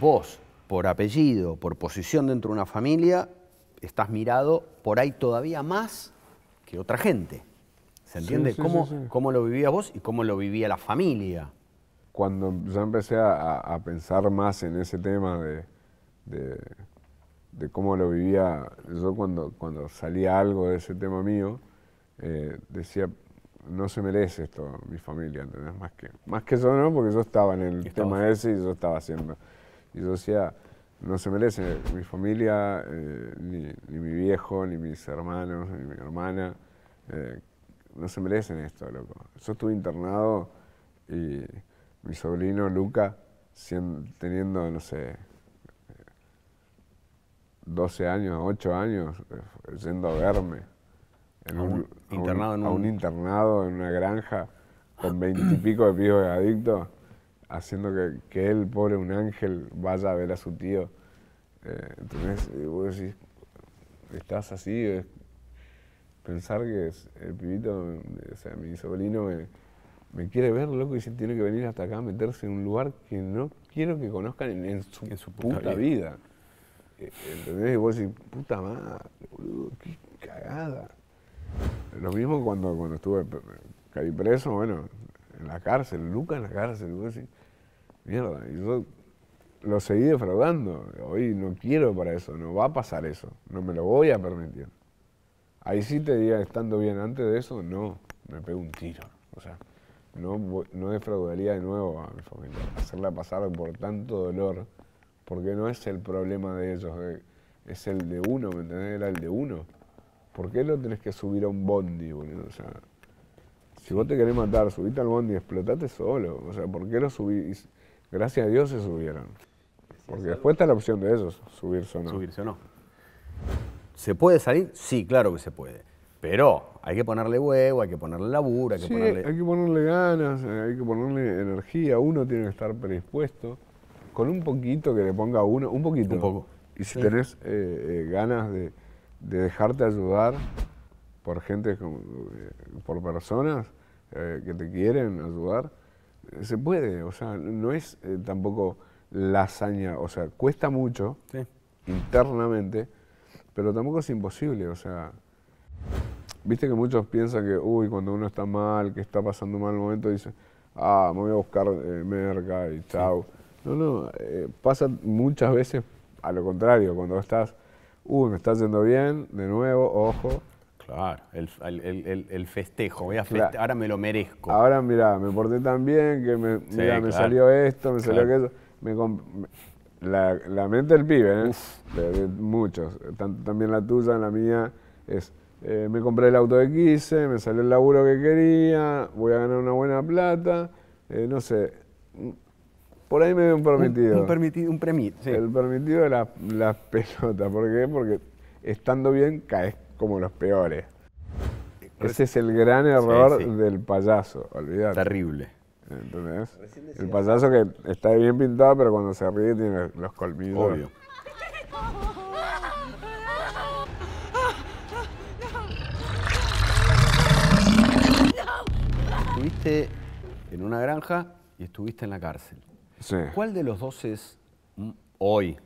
vos, por apellido, por posición dentro de una familia, estás mirado por ahí todavía más que otra gente. ¿Se entiende? ¿Cómo, lo vivía vos y cómo lo vivía la familia? Cuando yo empecé a, pensar más en ese tema de, cómo lo vivía, yo cuando, cuando salía algo de ese tema mío, eh, decía, no se merece esto mi familia, ¿entendés? Más que, más que yo no, porque yo estaba en el tema ese y yo estaba haciendo... Y yo decía, no se merece mi familia, eh, ni, mi viejo, ni mis hermanos, ni mi hermana. Eh, no se merecen esto, loco. Yo estuve internado y mi sobrino Luca, teniendo, no sé, 12 años, 8 años, eh, yendo a verme. En un, internado en internado en una granja con veintipico de pibes adictos haciendo que, él, pobre un ángel, vaya a ver a su tío. Eh, entonces, vos decís, estás así, pensar que el pibito, o sea, mi sobrino me, quiere ver, loco, y se tiene que venir hasta acá a meterse en un lugar que no quiero que conozcan en, su, puta, vida. Eh, ¿Entendés? Y vos decís, puta madre, boludo, qué cagada. Lo mismo cuando, cuando estuve preso, bueno, en la cárcel, Luca en la cárcel. Y mierda, y yo lo seguí defraudando. Hoy no quiero para eso, no va a pasar eso, no me lo voy a permitir. Ahí sí te diga, estando bien antes de eso, no, me pego un tiro. O sea, no, no defraudaría de nuevo a mi familia, hacerla pasar por tanto dolor, porque no es el problema de ellos, es el de uno, ¿me entendés? Era el de uno. ¿Por qué lo tenés que subir a un bondi, boludo? O sea, si vos te querés matar, subite al y explotate solo. O sea, ¿por qué lo subís? Gracias a Dios se subieron. Porque después está la opción de ellos, subirse o no. Subirse o no. ¿Se puede salir? Sí, claro que se puede. Pero hay que ponerle huevo, hay que ponerle labura, hay que sí, ponerle... hay que ponerle ganas, eh, hay que ponerle energía. Uno tiene que estar predispuesto. Con un poquito que le ponga a uno, un poquito. Un poco. Y si tenés eh, eh, ganas de dejarte ayudar, por gente, eh, por personas eh, que te quieren ayudar, eh, se puede, o sea, no es tampoco la hazaña, o sea, cuesta mucho internamente, pero tampoco es imposible, o sea, viste que muchos piensan que, uy, cuando uno está mal, que está pasando un mal momento, dice, ah, me voy a buscar merca y chao. No, no, pasa muchas veces a lo contrario, cuando estás, uy, me está yendo bien, de nuevo, ojo, Claro, el, el, el, festejo, ahora me lo merezco. Ahora mira me porté tan bien que me, salió esto, me salió aquello. la, mente del pibe, ¿eh? muchos, también la tuya, la mía, es, eh, me compré el auto de quise, me salió el laburo que quería, voy a ganar una buena plata, eh, no sé, por ahí me dio un permitido. Un, permitido, un premio, El permitido de las pelotas, ¿por qué? Porque estando bien caes como los peores. Ese es el gran error del payaso, Olvídate. Terrible. ¿Entendés? El payaso que está bien pintado, pero cuando se ríe tiene los colmillos. Estuviste en una granja y estuviste en la cárcel. Sí. ¿Cuál de los dos es mm, hoy,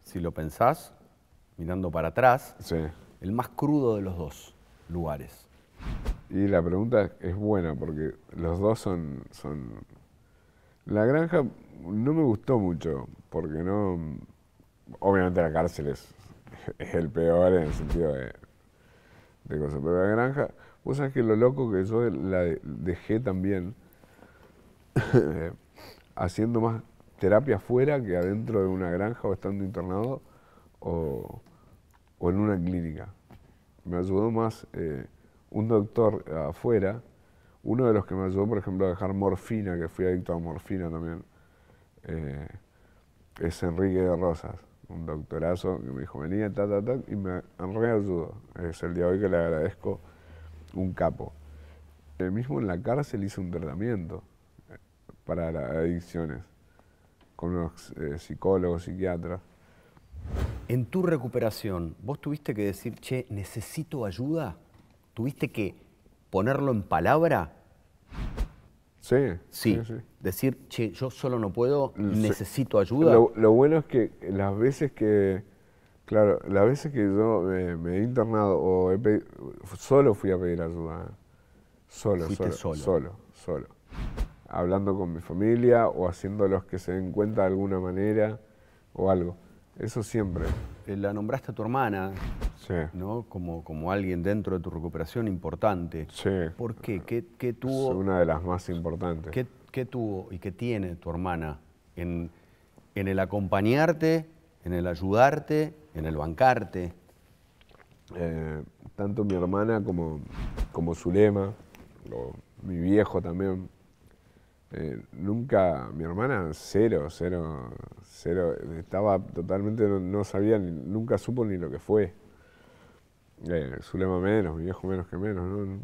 si lo pensás, mirando para atrás, sí el más crudo de los dos lugares. Y la pregunta es buena porque los dos son, son... La granja no me gustó mucho porque no... Obviamente la cárcel es, es el peor en el sentido de, de cosas, pero la granja, vos sabés que lo loco que yo la dejé también haciendo más terapia afuera que adentro de una granja o estando internado o o en una clínica. Me ayudó más eh, un doctor afuera, uno de los que me ayudó, por ejemplo, a dejar morfina, que fui adicto a morfina también, eh, es Enrique de Rosas, un doctorazo que me dijo, venía, ta, ta, ta, y me reayudó. Es el día de hoy que le agradezco un capo. El mismo en la cárcel hice un tratamiento eh, para las adicciones con unos psicólogos, psiquiatras. En tu recuperación, ¿vos tuviste que decir, che, necesito ayuda? ¿Tuviste que ponerlo en palabra? Sí. Sí. Decir, che, yo solo no puedo, necesito ayuda. Lo, bueno es que las veces que, claro, las veces que yo me, he internado o solo fui a pedir ayuda. ¿eh? Solo, solo, solo, solo, solo. Hablando con mi familia o haciendo los que se den cuenta de alguna manera o algo. Eso siempre. Eh, la nombraste a tu hermana, ¿no? Como, como alguien dentro de tu recuperación importante. Sí. ¿Por qué? ¿Qué, tuvo? Es una de las más importantes. ¿Qué, tuvo y qué tiene tu hermana en, el acompañarte, en el ayudarte, en el bancarte? Eh, tanto mi hermana como, como Zulema, mi viejo también, eh, nunca, mi hermana, cero, cero, cero. Estaba totalmente, no, sabía, nunca supo ni lo que fue. Eh, Zulema menos, mi viejo menos que menos, ¿no?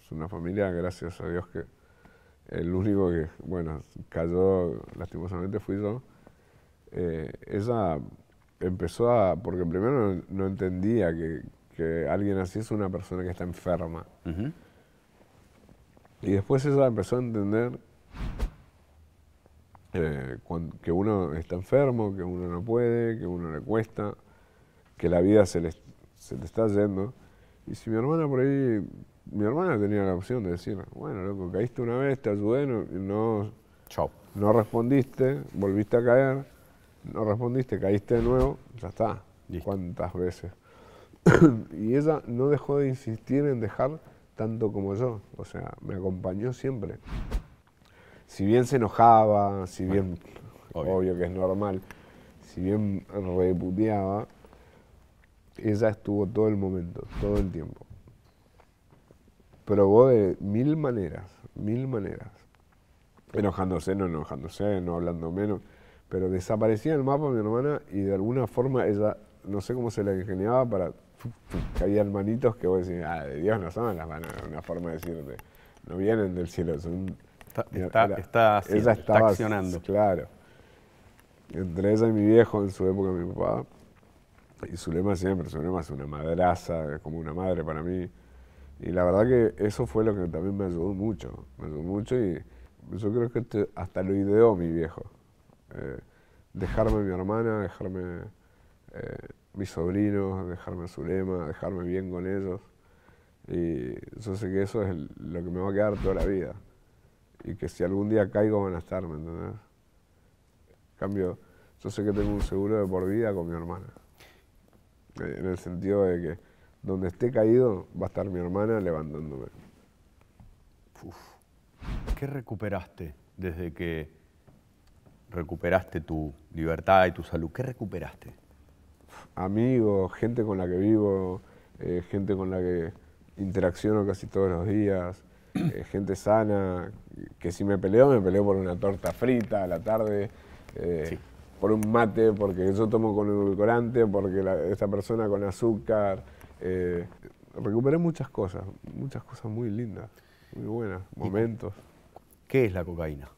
Es una familia, gracias a Dios, que el único que, bueno, cayó lastimosamente fui yo. Eh, ella empezó a, porque primero no, entendía que, alguien así es una persona que está enferma. Y después ella empezó a entender eh, que uno está enfermo, que uno no puede, que uno le cuesta, que la vida se le, se está yendo. Y si mi hermana por ahí, mi hermana tenía la opción de decir, bueno, loco, caíste una vez, te ayudé, no, no, no respondiste, volviste a caer, no respondiste, caíste de nuevo, ya está. Y ¿Cuántas veces? y ella no dejó de insistir en dejar tanto como yo, o sea, me acompañó siempre si bien se enojaba, si bien, obvio. que es normal, si bien repudiaba, ella estuvo todo el momento, todo el tiempo. Probó de mil maneras, mil maneras. Enojándose, no enojándose, no hablando menos. Pero desaparecía el mapa mi hermana y de alguna forma ella, no sé cómo se la ingeniaba para... Que había hermanitos que vos decís, ah, de Dios no son las una forma de decirte. No vienen del cielo, son está, está, está, accionando. Claro. Entre ella y mi viejo, en su época, mi papá. Y su lema siempre, su lema es una madraza, es como una madre para mí. Y la verdad que eso fue lo que también me ayudó mucho. Me ayudó mucho y yo creo que hasta lo ideó mi viejo. Eh, dejarme a mi hermana, dejarme eh, mis sobrinos, dejarme a lema dejarme bien con ellos. Y yo sé que eso es lo que me va a quedar toda la vida y que si algún día caigo van a estar, ¿me entendés? En cambio, yo sé que tengo un seguro de por vida con mi hermana. En el sentido de que donde esté caído va a estar mi hermana levantándome. Uf. ¿Qué recuperaste desde que recuperaste tu libertad y tu salud? ¿Qué recuperaste? Amigos, gente con la que vivo, eh, gente con la que interacciono casi todos los días, eh, gente sana, que si me peleo, me peleo por una torta frita a la tarde, eh, por un mate, porque yo tomo con edulcorante, porque esta persona con azúcar. Eh, recuperé muchas cosas, muchas cosas muy lindas, muy buenas, momentos. ¿Qué es la cocaína?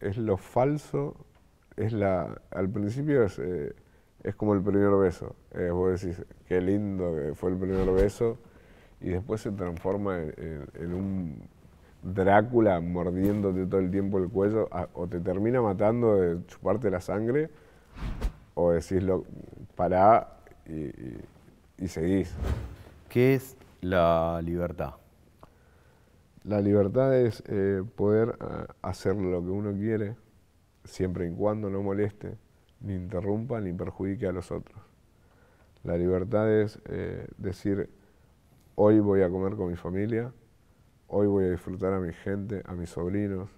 Es lo falso, es la. Al principio es, eh, como el primer beso. vos decís, qué lindo que fue el primer beso, y después se transforma en un Drácula mordiéndote todo el tiempo el cuello, o te termina matando de chuparte la sangre, o decís, lo, pará y, seguís. ¿Qué es la libertad? La libertad es eh, poder eh, hacer lo que uno quiere, siempre y cuando no moleste, ni interrumpa, ni perjudique a los otros. La libertad es eh, decir, hoy voy a comer con mi familia, hoy voy a disfrutar a mi gente, a mis sobrinos,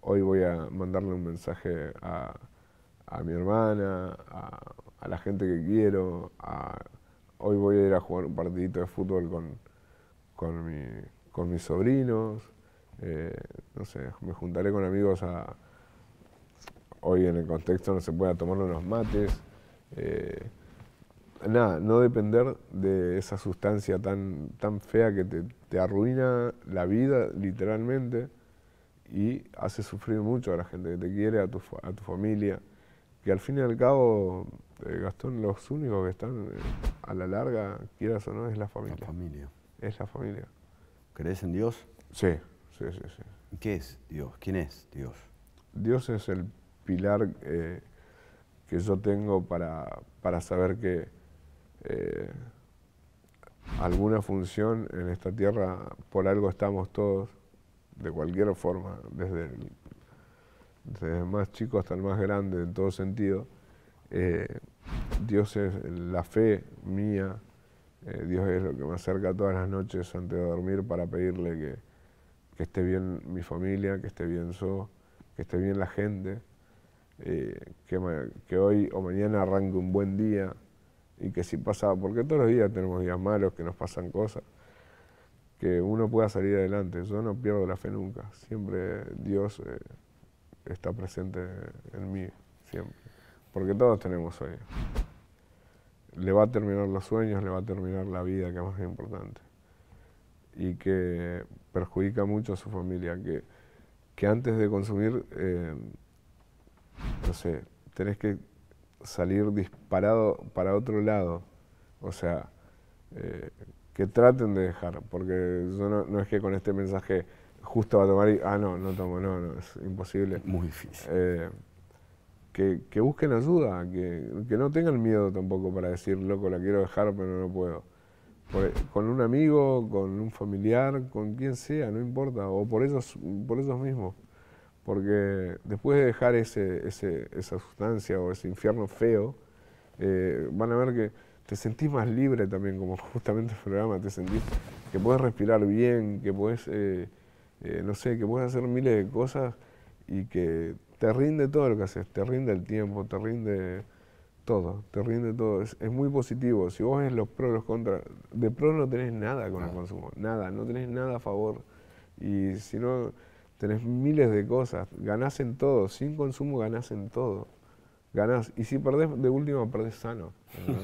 hoy voy a mandarle un mensaje a, mi hermana, a, la gente que quiero, hoy voy a ir a jugar un partidito de fútbol con, mis sobrinos, eh, no sé, me juntaré con amigos a, hoy en el contexto no se puede tomar unos mates. Eh, nada, no depender de esa sustancia tan, tan fea que te, arruina la vida literalmente y hace sufrir mucho a la gente que te quiere, a tu, a tu familia, que al fin y al cabo, eh, Gastón, los únicos que están eh, a la larga, quieras o no, es la familia. La familia. Es la familia. ¿Crees en Dios? Sí, sí, sí. sí. ¿Qué es Dios? ¿Quién es Dios? Dios es el pilar eh, que yo tengo para, para saber que eh, alguna función en esta tierra, por algo estamos todos, de cualquier forma, desde el, más chico hasta el más grande, en todo sentido. Eh, Dios es la fe mía, eh, Dios es lo que me acerca todas las noches antes de dormir para pedirle que, esté bien mi familia, que esté bien yo, que esté bien la gente, que hoy o mañana arranque un buen día y que si pasaba, porque todos los días tenemos días malos, que nos pasan cosas, que uno pueda salir adelante. Yo no pierdo la fe nunca, siempre Dios eh, está presente en mí, siempre. Porque todos tenemos sueños. Le va a terminar los sueños, le va a terminar la vida, que es más importante. Y que perjudica mucho a su familia, que, antes de consumir, eh, no sé, tenés que salir disparado para otro lado. O sea, eh, que traten de dejar, porque no, es que con este mensaje justo va a tomar y, ah, no, no tomo, no, no, es imposible. Muy difícil. Eh, que, busquen ayuda, que, no tengan miedo tampoco para decir, loco, la quiero dejar, pero no puedo. E, con un amigo, con un familiar, con quien sea, no importa, o por esos, por ellos mismos porque después de dejar ese, esa sustancia o ese infierno feo, eh, van a ver que te sentís más libre también, como justamente el programa, te sentís que puedes respirar bien, que puedes, eh, eh, no sé, que puedes hacer miles de cosas y que te rinde todo lo que haces, te rinde el tiempo, te rinde todo, te rinde todo. Es, muy positivo. Si vos ves los pros, los contras, de pros no tenés nada con el consumo, nada, no tenés nada a favor. Y si no tenés miles de cosas, ganás en todo, sin consumo ganás en todo. Ganás, y si perdés, de última perdés sano.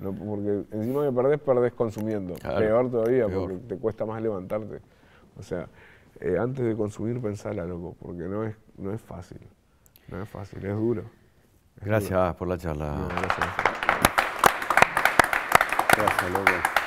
porque encima que perdés, perdés consumiendo. Peor todavía, porque te cuesta más levantarte. O sea, eh, antes de consumir, pensala, loco, porque no es, no es fácil. No es fácil, es duro. gracias por la charla. gracias. Gracias,